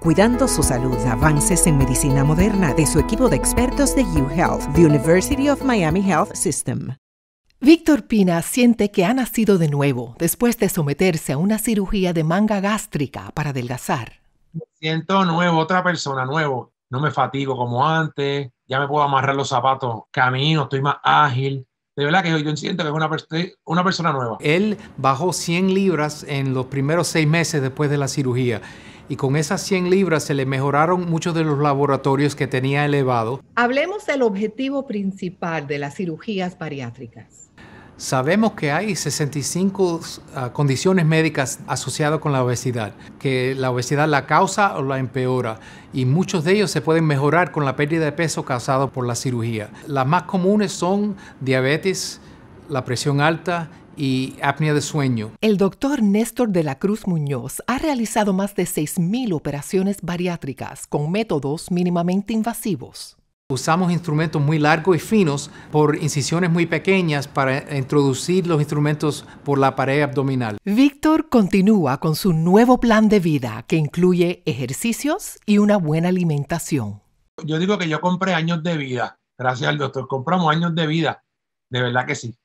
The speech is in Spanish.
Cuidando su salud, avances en medicina moderna de su equipo de expertos de Health, The University of Miami Health System. Víctor Pina siente que ha nacido de nuevo después de someterse a una cirugía de manga gástrica para adelgazar. Me siento nuevo, otra persona, nuevo. No me fatigo como antes, ya me puedo amarrar los zapatos, camino, estoy más ágil, de verdad que yo, siento que es una, una, persona nueva. Él bajó 100 libras en los primeros seis meses después de la cirugía y con esas 100 libras se le mejoraron muchos de los laboratorios que tenía elevado. Hablemos del objetivo principal de las cirugías bariátricas. Sabemos que hay 65 ah, condiciones médicas asociadas con la obesidad, que la obesidad la causa o la empeora y muchos de ellos se pueden mejorar con la pérdida de peso causada por la cirugía. Las más comunes son diabetes, la presión alta, y apnea de sueño. El doctor Néstor de la Cruz Muñoz ha realizado más de 6.000 operaciones bariátricas con métodos mínimamente invasivos. Usamos instrumentos muy largos y finos por incisiones muy pequeñas para introducir los instrumentos por la pared abdominal. Víctor continúa con su nuevo plan de vida que incluye ejercicios y una buena alimentación. Yo digo que yo compré años de vida, gracias al doctor, compramos años de vida, de verdad que sí.